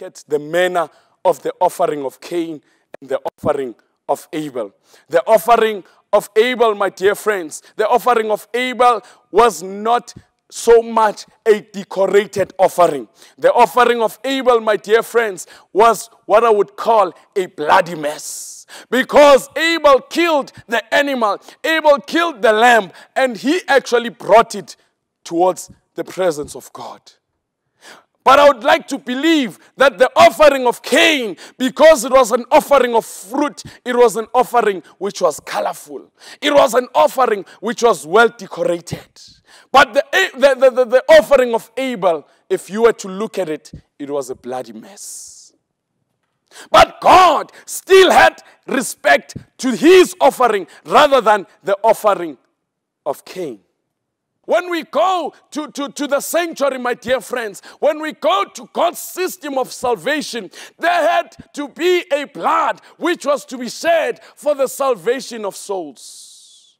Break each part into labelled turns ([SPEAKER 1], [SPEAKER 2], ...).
[SPEAKER 1] indicates the manner of the offering of Cain and the offering of Abel. The offering of Abel, my dear friends, the offering of Abel was not so much a decorated offering. The offering of Abel, my dear friends, was what I would call a bloody mess. Because Abel killed the animal, Abel killed the lamb, and he actually brought it towards the presence of God. But I would like to believe that the offering of Cain, because it was an offering of fruit, it was an offering which was colorful. It was an offering which was well decorated. But the, the, the, the, offering of Abel, if you were to look at it, it was a bloody mess. But God still had respect to his offering rather than the offering of Cain. When we go to, to, to the sanctuary, my dear friends, when we go to God's system of salvation, there had to be a blood which was to be shed for the salvation of souls.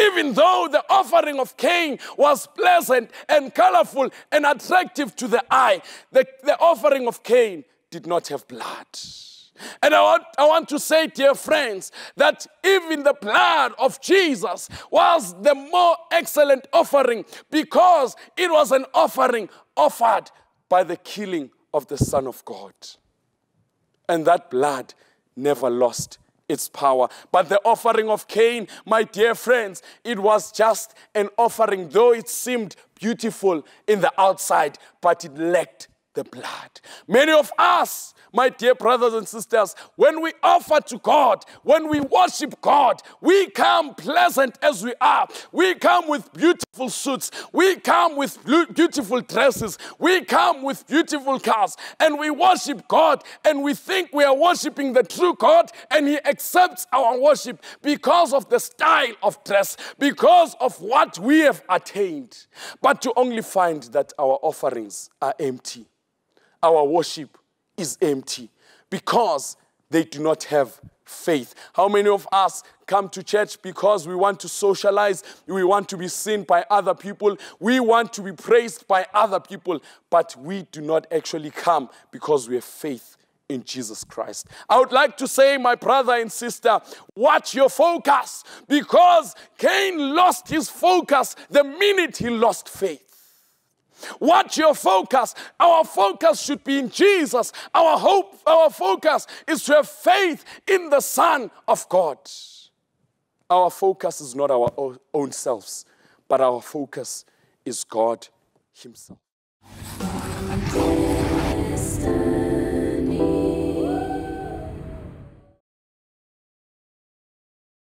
[SPEAKER 1] Even though the offering of Cain was pleasant and colorful and attractive to the eye, the, the offering of Cain did not have blood. And I want, I want to say, dear friends, that even the blood of Jesus was the more excellent offering because it was an offering offered by the killing of the Son of God. And that blood never lost its power. But the offering of Cain, my dear friends, it was just an offering, though it seemed beautiful in the outside, but it lacked the blood. Many of us, my dear brothers and sisters, when we offer to God, when we worship God, we come pleasant as we are. We come with beautiful suits. We come with beautiful dresses. We come with beautiful cars. And we worship God and we think we are worshiping the true God and He accepts our worship because of the style of dress, because of what we have attained. But to only find that our offerings are empty, our worship is empty because they do not have faith. How many of us come to church because we want to socialize, we want to be seen by other people, we want to be praised by other people, but we do not actually come because we have faith in Jesus Christ. I would like to say, my brother and sister, watch your focus because Cain lost his focus the minute he lost faith. What's your focus? Our focus should be in Jesus. Our hope, our focus is to have faith in the Son of God. Our focus is not our own selves, but our focus is God Himself.